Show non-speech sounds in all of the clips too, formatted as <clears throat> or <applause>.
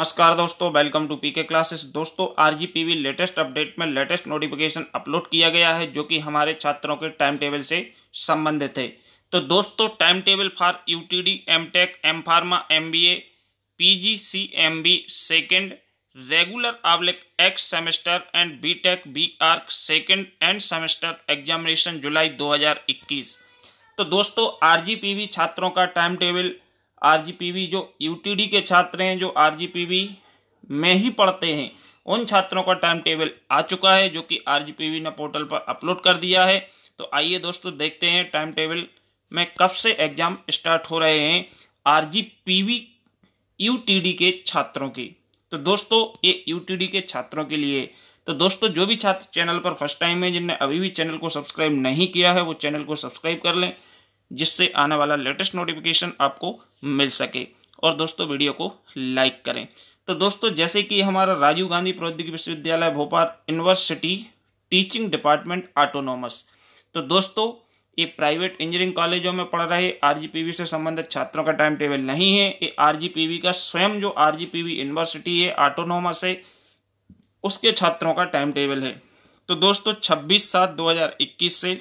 नमस्कार दोस्तों welcome to PK classes दोस्तों आरजीपीवी लेटेस्ट अपडेट में लेटेस्ट नोटिफिकेशन अपलोड किया गया है जो कि हमारे छात्रों के टाइम टेबल से संबंधित है तो दोस्तों time table for UTD MTech M pharma MBA PGCMB second regular आवलिक ex semester and B tech B BR second and semester examination जुलाई दो तो दोस्तों आर छात्रों का टाइम टेबल आरजीपीवी जो यूटीडी के छात्र हैं जो आरजीपीवी में ही पढ़ते हैं उन छात्रों का टाइम टेबल आ चुका है जो कि आरजीपीवी ने पोर्टल पर अपलोड कर दिया है तो आइए दोस्तों देखते हैं टाइम टेबल में कब से एग्जाम स्टार्ट हो रहे हैं आरजीपीवी यूटीडी के छात्रों की तो दोस्तों ये यू के छात्रों के लिए तो दोस्तों जो भी छात्र चैनल पर फर्स्ट टाइम है जिनने अभी भी चैनल को सब्सक्राइब नहीं किया है वो चैनल को सब्सक्राइब कर लें जिससे आने वाला लेटेस्ट नोटिफिकेशन आपको मिल सके और दोस्तों वीडियो को लाइक करें तो दोस्तों जैसे कि हमारा राजीव गांधी प्रौद्योगिक विश्वविद्यालय Bhopal university teaching department autonomous तो दोस्तों ये प्राइवेट इंजीनियरिंग कॉलेजों में पढ़ रहे आरजीपीवी से संबंधित छात्रों का टाइम टेबल नहीं है ये आर का स्वयं जो आरजीपीवी यूनिवर्सिटी है ऑटोनोमस है उसके छात्रों का टाइम टेबल है तो दोस्तों 26 सात 2021 से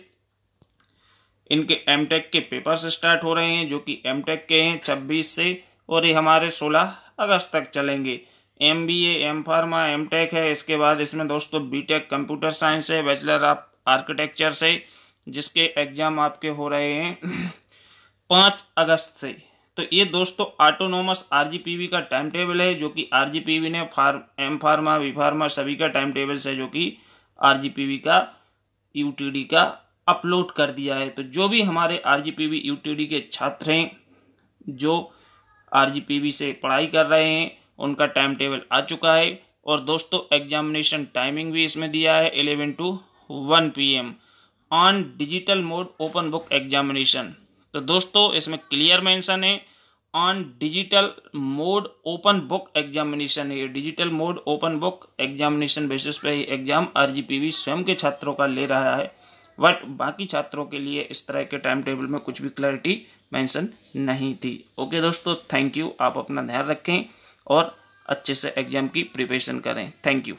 इनके एम के पेपर्स स्टार्ट हो रहे हैं जो कि एम के हैं छब्बीस से और ये हमारे सोलह अगस्त तक चलेंगे M B M pharma M tech है इसके बाद इसमें दोस्तों बी टेक कंप्यूटर साइंस है बैचलर ऑफ आर्किटेक्चर से जिसके एग्ज़ाम आपके हो रहे हैं <clears throat> पाँच अगस्त से तो ये दोस्तों ऑटोनोमस आरजीपीवी का टाइम टेबल है जो कि वी ने pharm M pharma B pharma सभी का टाइम टेबल है जो कि वी का डी का अपलोड कर दिया है तो जो भी हमारे आर जी पी यूटीडी के छात्र हैं जो आर जी से पढ़ाई कर रहे हैं उनका टाइम टेबल आ चुका है और दोस्तों एग्जामिनेशन टाइमिंग भी इसमें दिया है eleven to one P M on digital mode open book examination तो दोस्तों इसमें क्लियर मेंशन है on digital mode open book examination है digital mode open book examination basis पे ही एग्जाम आरजीपीवी स्वयं के छात्रों का ले रहा है बट बाकी छात्रों के लिए इस तरह के टाइम टेबल में कुछ भी क्लैरिटी मेंशन नहीं थी ओके दोस्तों थैंक यू आप अपना ध्यान रखें और अच्छे से एग्जाम की प्रिपरेशन करें थैंक यू